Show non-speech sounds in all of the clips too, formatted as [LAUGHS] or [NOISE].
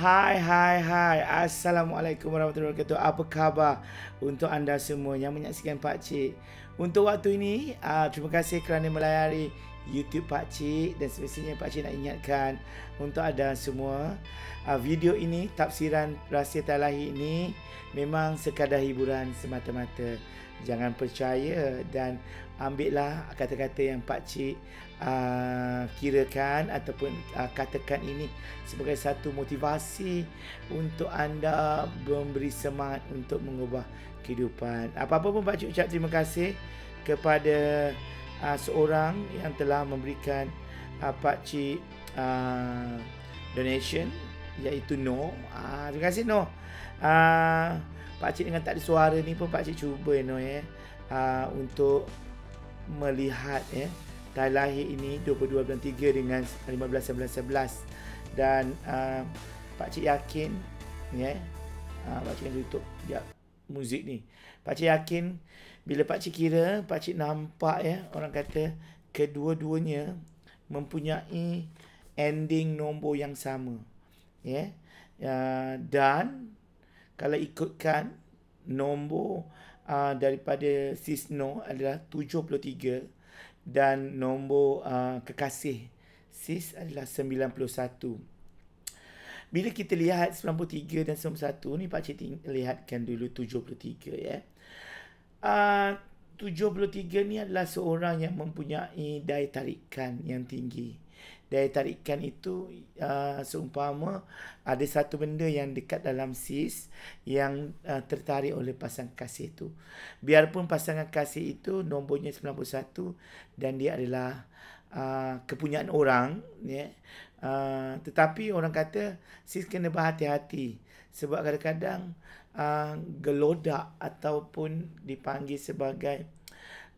Hai, hai, hai. Assalamualaikum warahmatullahi wabarakatuh. Apa khabar untuk anda semua yang menyaksikan Pak Cik? Untuk waktu ini, ah, terima kasih kerana melayari YouTube Pak Cik dan sebagainya Cik nak ingatkan untuk ada semua uh, video ini tafsiran rahsia talahi ini memang sekadar hiburan semata-mata jangan percaya dan ambillah kata-kata yang Pakcik uh, kirakan ataupun uh, katakan ini sebagai satu motivasi untuk anda memberi semangat untuk mengubah kehidupan apa-apa pun Pak Cik ucap terima kasih kepada uh, seorang yang telah memberikan uh, Pak uh, donation iaitu No. Uh, terima kasih No. Uh, Pak Cik dengan tak ada suara ni pun Pak Cik cuba No ya. Eh, uh, untuk melihat ya. Eh, Tahun lahir ini 22 bulan 3 dengan 15 11 dan uh, Pak Cik yakin ya. Yeah, uh, Pak Cik yang tutup jap ya, muzik ni. Pak Cik yakin bila pakcik kira, pakcik nampak ya, orang kata kedua-duanya mempunyai ending nombor yang sama. Ya. Uh, dan kalau ikutkan nombor uh, daripada Sisno adalah 73 dan nombor uh, kekasih Sis adalah 91. Bila kita lihat 93 dan 91 ni pak cik lihatkan dulu 73 ya. Ah, uh, 73 ni adalah seorang yang mempunyai daya tarikan yang tinggi. Daya tarikan itu uh, seumpama ada satu benda yang dekat dalam sis yang uh, tertarik oleh pasangan kasih itu. Biarpun pasangan kasih itu nombornya 91 dan dia adalah uh, kepunyaan orang. Yeah. Ya, uh, tetapi orang kata sis kena berhati-hati sebab kadang-kadang uh, gelodak ataupun dipanggil sebagai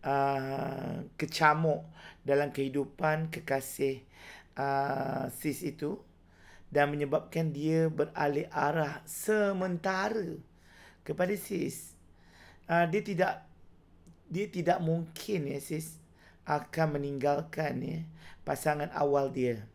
uh, kecamuk dalam kehidupan kekasih uh, sis itu dan menyebabkan dia beralih arah sementara kepada sis. Uh, dia tidak dia tidak mungkin ya sis akan meninggalkan ya pasangan awal dia.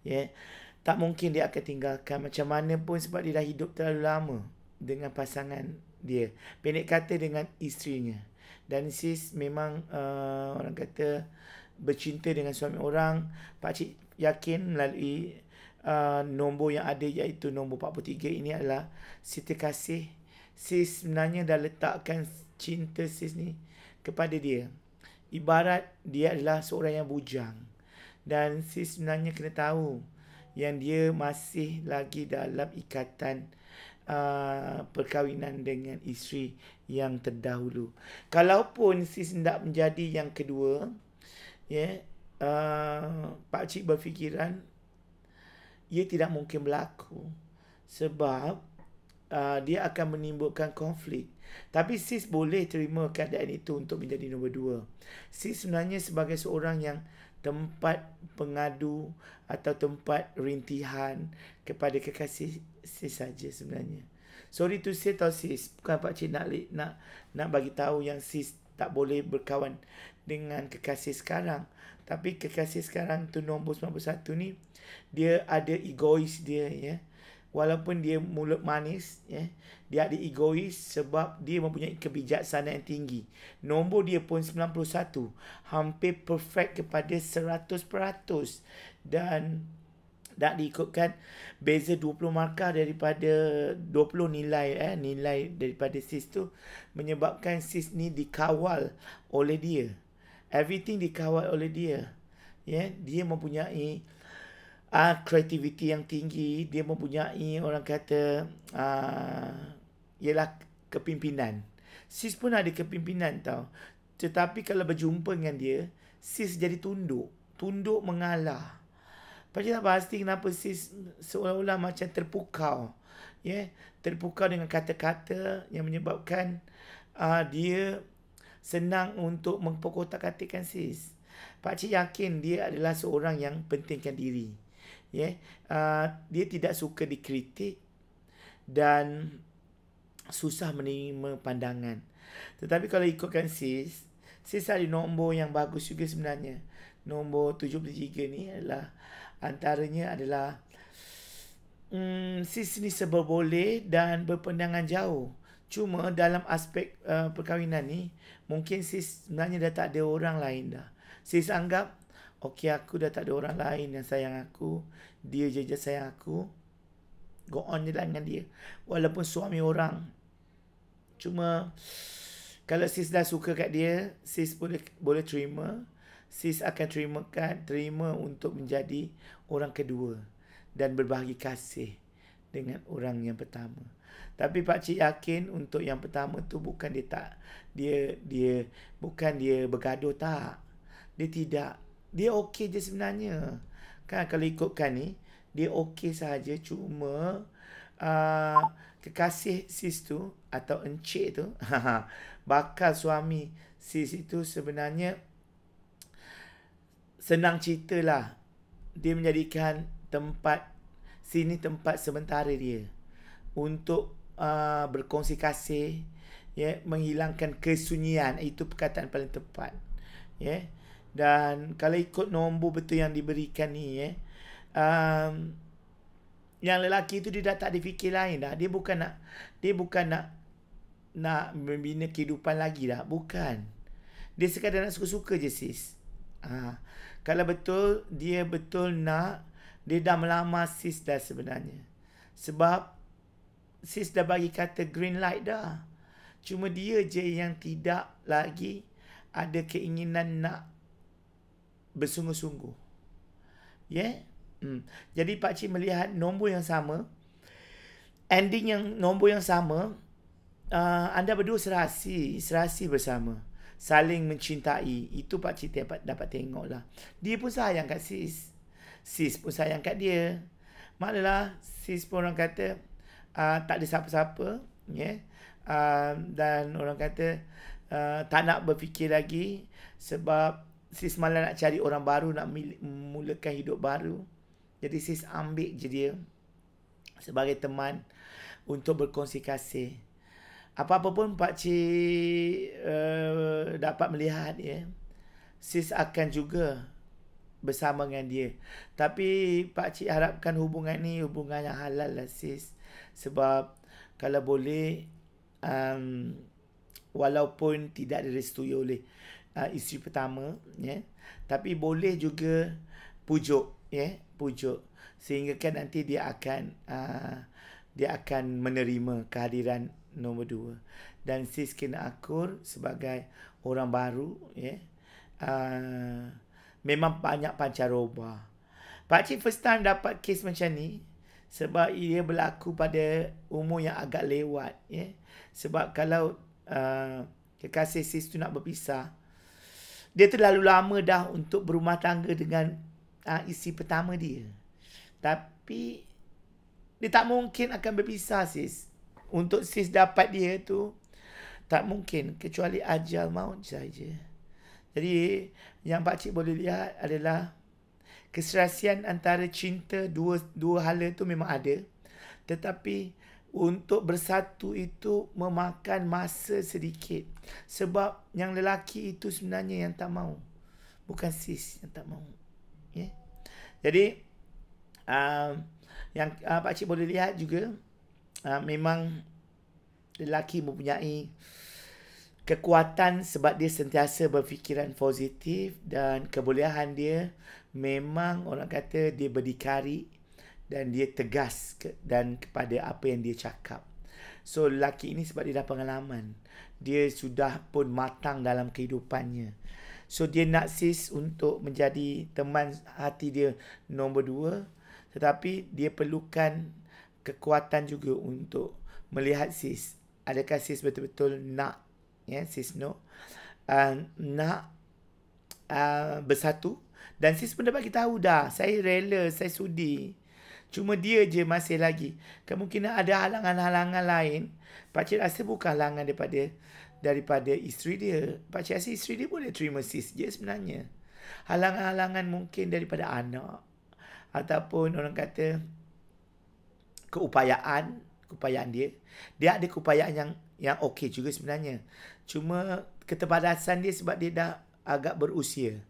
Ya. Tak mungkin dia akan tinggalkan macam mana pun sebab dia dah hidup terlalu lama dengan pasangan dia. Pendek kata dengan isterinya. Dan sis memang uh, orang kata bercinta dengan suami orang. Pak cik yakin melalui uh, nombor yang ada iaitu nombor 43 ini adalah Siti Kasih. Sis sebenarnya dah letakkan cinta sis ni kepada dia. Ibarat dia adalah seorang yang bujang. Dan sis sebenarnya kena tahu yang dia masih lagi dalam ikatan Ah, perkahwinan dengan isteri yang terdahulu. Kalaupun sis tidak menjadi yang kedua, ya, yeah, uh, Pak Cik berfikiran ia tidak mungkin berlaku sebab uh, dia akan menimbulkan konflik. Tapi sis boleh terima keadaan itu untuk menjadi nombor dua. Sis sebenarnya sebagai seorang yang tempat pengadu atau tempat rintihan kepada kekasih saja sebenarnya. Sorry to say tau sis, bukan pak cik nak nak nak bagi tahu yang sis tak boleh berkawan dengan kekasih sekarang. Tapi kekasih sekarang tu nombor 91 ni dia ada egois dia ya. Yeah? walaupun dia mulut manis ya dia ada egois sebab dia mempunyai kebijaksanaan yang tinggi nombor dia pun 91 hampir perfect kepada 100% dan tak diikutkan beza 20 markah daripada 20 nilai eh nilai daripada sis tu menyebabkan sis ni dikawal oleh dia everything dikawal oleh dia ya dia mempunyai uh, ah, kreativiti yang tinggi dia mempunyai orang kata uh, ialah kepimpinan sis pun ada kepimpinan tau tetapi kalau berjumpa dengan dia sis jadi tunduk tunduk mengalah Pakcik tak pasti kenapa sis seolah-olah macam terpukau. Ya, yeah? terpukau dengan kata-kata yang menyebabkan uh, dia senang untuk mengkotak katakan sis. Pakcik yakin dia adalah seorang yang pentingkan diri. Ya, uh, dia tidak suka dikritik dan susah menerima pandangan. Tetapi kalau ikutkan sis, sis ada nombor yang bagus juga sebenarnya. Nombor 73 ni adalah antaranya adalah mm, sis ni sebab boleh dan berpandangan jauh. Cuma dalam aspek uh, perkahwinan ni, mungkin sis sebenarnya dah tak ada orang lain dah. Sis anggap Okey aku dah tak ada orang lain yang sayang aku. Dia je je sayang aku. Go on je lah dengan dia. Walaupun suami orang. Cuma kalau sis dah suka kat dia, sis boleh boleh terima. Sis akan kan, terima untuk menjadi orang kedua dan berbahagi kasih dengan orang yang pertama. Tapi pak cik yakin untuk yang pertama tu bukan dia tak dia dia bukan dia bergaduh tak. Dia tidak dia okey je sebenarnya. Kan kalau ikutkan ni, dia okey saja. cuma uh, kekasih sis tu atau encik tu [LAUGHS] bakal suami sis itu sebenarnya senang cerita lah. dia menjadikan tempat sini tempat sementara dia untuk uh, berkongsi kasih ya yeah, menghilangkan kesunyian itu perkataan paling tepat ya yeah dan kalau ikut nombor betul yang diberikan ni eh um, yang lelaki tu dia dah tak difikir lain dah dia bukan nak dia bukan nak nak membina kehidupan lagi dah bukan dia sekadar nak suka-suka je sis ha. kalau betul dia betul nak dia dah melamar sis dah sebenarnya sebab sis dah bagi kata green light dah cuma dia je yang tidak lagi ada keinginan nak bersungguh-sungguh. Ya? Yeah? Hmm. Jadi Pak Cik melihat nombor yang sama, ending yang nombor yang sama, uh, anda berdua serasi, serasi bersama. Saling mencintai. Itu Pak Cik dapat, dapat tengok lah. Dia pun sayang kat sis. Sis pun sayang kat dia. Maknalah sis pun orang kata uh, tak ada siapa-siapa. Yeah? Uh, dan orang kata uh, tak nak berfikir lagi sebab sis malah nak cari orang baru nak mulakan hidup baru jadi sis ambil je dia sebagai teman untuk berkongsi kasih apa-apa pun pak cik uh, dapat melihat ya sis akan juga bersama dengan dia tapi pak cik harapkan hubungan ni hubungan yang halal lah sis sebab kalau boleh um, walaupun tidak direstui oleh uh, isteri pertama ya yeah. tapi boleh juga pujuk ya yeah. pujuk sehingga kan nanti dia akan uh, dia akan menerima kehadiran nombor dua dan sis kena akur sebagai orang baru ya yeah. uh, memang banyak pancaroba Pak Cik first time dapat kes macam ni sebab ia berlaku pada umur yang agak lewat ya yeah. sebab kalau uh, kekasih sis tu nak berpisah dia terlalu lama dah untuk berumah tangga dengan uh, isi pertama dia. Tapi dia tak mungkin akan berpisah sis. Untuk sis dapat dia tu tak mungkin kecuali ajal maut saja. Jadi yang pak cik boleh lihat adalah keserasian antara cinta dua dua hala tu memang ada. Tetapi untuk bersatu itu memakan masa sedikit sebab yang lelaki itu sebenarnya yang tak mau bukan sis yang tak mau ya jadi um, yang uh, pak cik boleh lihat juga uh, memang lelaki mempunyai kekuatan sebab dia sentiasa berfikiran positif dan kebolehan dia memang orang kata dia berdikari dan dia tegas ke, dan kepada apa yang dia cakap. So lelaki ini sebab dia dah pengalaman, dia sudah pun matang dalam kehidupannya. So dia nak sis untuk menjadi teman hati dia nombor dua. Tetapi dia perlukan kekuatan juga untuk melihat sis. Adakah sis betul-betul nak, ya yeah, sis no, uh, nak uh, bersatu. Dan sis pun dapat kita tahu dah, saya rela, saya sudi. Cuma dia je masih lagi. Kemungkinan ada halangan-halangan lain. Pakcik rasa bukan halangan daripada daripada isteri dia. Pakcik rasa isteri dia boleh terima sis je sebenarnya. Halangan-halangan mungkin daripada anak. Ataupun orang kata keupayaan. Keupayaan dia. Dia ada keupayaan yang yang okey juga sebenarnya. Cuma keterbatasan dia sebab dia dah agak berusia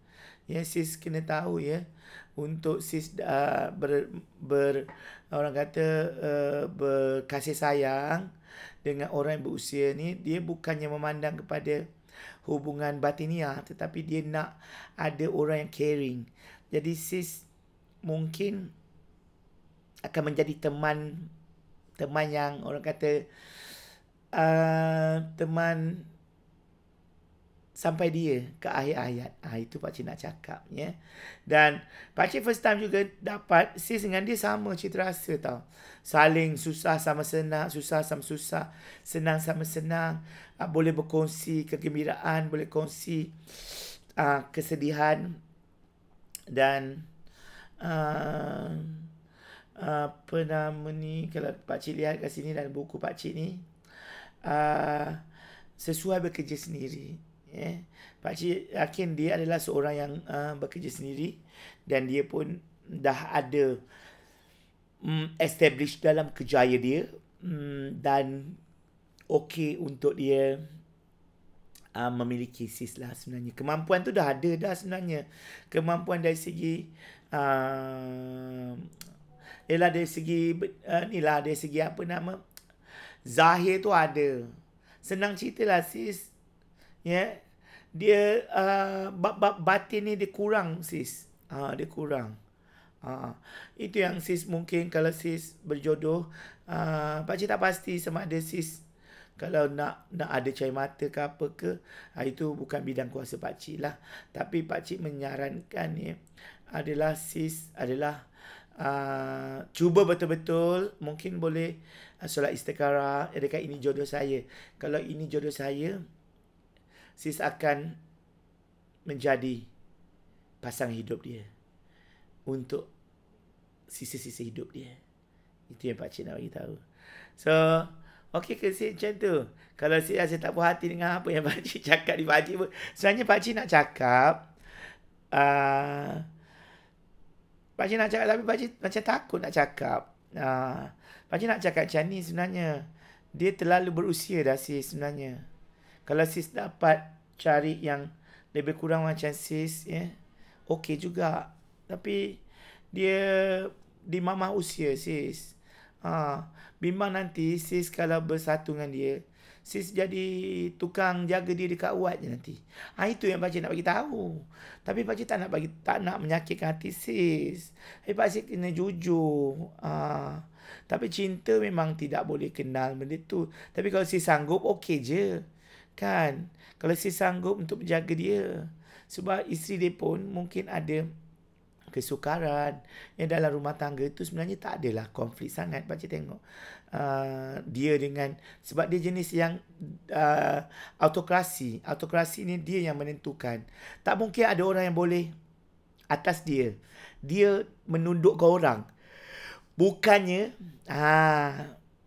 ya sis kena tahu ya untuk sis uh, ber, ber orang kata uh, berkasih sayang dengan orang yang berusia ni dia bukannya memandang kepada hubungan batiniah tetapi dia nak ada orang yang caring jadi sis mungkin akan menjadi teman teman yang orang kata uh, teman sampai dia ke akhir ayat. Ah ha, itu pak cik nak cakap ya. Dan pak cik first time juga dapat sis dengan dia sama cik rasa tau. Saling susah sama senang, susah sama susah, senang sama senang. Ha, boleh berkongsi kegembiraan, boleh kongsi ha, kesedihan dan ha, apa nama ni kalau pak cik lihat kat sini dan buku pak cik ni ha, sesuai bekerja sendiri Yeah. Pak yakin dia adalah seorang yang uh, bekerja sendiri dan dia pun dah ada um, mm, establish dalam kejaya dia um, dan okey untuk dia uh, memiliki sis lah sebenarnya. Kemampuan tu dah ada dah sebenarnya. Kemampuan dari segi uh, ialah dari segi uh, ni lah dari segi apa nama zahir tu ada. Senang cerita lah sis ya yeah? dia uh, bab bab batin ni dia kurang sis ah dia kurang ah itu yang sis mungkin kalau sis berjodoh ah uh, pak cik tak pasti sama ada sis kalau nak nak ada cahaya mata ke apa ke uh, itu bukan bidang kuasa pak cik lah tapi pak cik menyarankan ya yeah, adalah sis adalah Uh, cuba betul-betul mungkin boleh uh, solat istikharah dekat ini jodoh saya kalau ini jodoh saya sis akan menjadi pasang hidup dia untuk sisi-sisi hidup dia. Itu yang pakcik nak bagi tahu. So, okey ke sis macam tu? Kalau sis rasa tak puas hati dengan apa yang [LAUGHS] pakcik cakap di pakcik pun. Sebenarnya pakcik nak cakap, uh, ah, pakcik nak cakap tapi pakcik macam takut nak cakap. Uh, ah, pakcik nak cakap macam ni sebenarnya. Dia terlalu berusia dah sis sebenarnya. Kalau sis dapat cari yang lebih kurang macam sis, ya. Yeah, Okey juga. Tapi dia di mama usia sis. Ha, bimbang nanti sis kalau bersatu dengan dia, sis jadi tukang jaga dia dekat wad je nanti. Ha, itu yang pakcik nak bagi tahu. Tapi pakcik tak nak bagi tak nak menyakitkan hati sis. Tapi eh, pakcik kena jujur. Ha, tapi cinta memang tidak boleh kenal benda tu. Tapi kalau sis sanggup, okey je kan kalau saya sanggup untuk menjaga dia sebab isteri dia pun mungkin ada kesukaran yang dalam rumah tangga tu sebenarnya tak adalah konflik sangat baca tengok uh, dia dengan sebab dia jenis yang uh, autokrasi autokrasi ni dia yang menentukan tak mungkin ada orang yang boleh atas dia dia menunduk ke orang bukannya hmm. ah uh,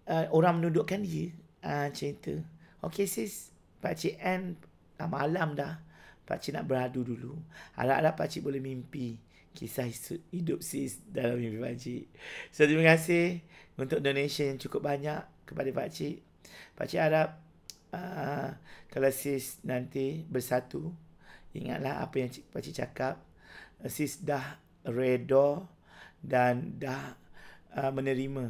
uh, orang menundukkan dia ah uh, cerita okey sis Pakcik N dah malam dah. Pakcik nak beradu dulu. Harap-harap pakcik boleh mimpi kisah hidup sis dalam mimpi pakcik. So, terima kasih untuk donation yang cukup banyak kepada pakcik. Pakcik harap uh, kalau sis nanti bersatu, ingatlah apa yang cik, pakcik cakap. Sis dah redo dan dah uh, menerima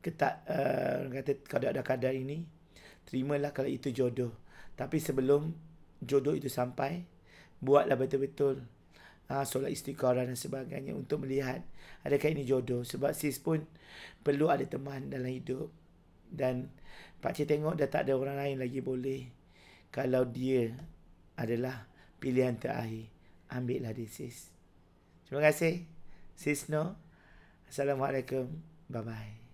ketak uh, ah, kata kadar-kadar ini. Terimalah kalau itu jodoh. Tapi sebelum jodoh itu sampai, buatlah betul-betul uh, solat istiqarah dan sebagainya untuk melihat adakah ini jodoh. Sebab sis pun perlu ada teman dalam hidup. Dan pak pakcik tengok dah tak ada orang lain lagi boleh kalau dia adalah pilihan terakhir. Ambillah dia sis. Terima kasih. Sis no. Assalamualaikum. Bye-bye.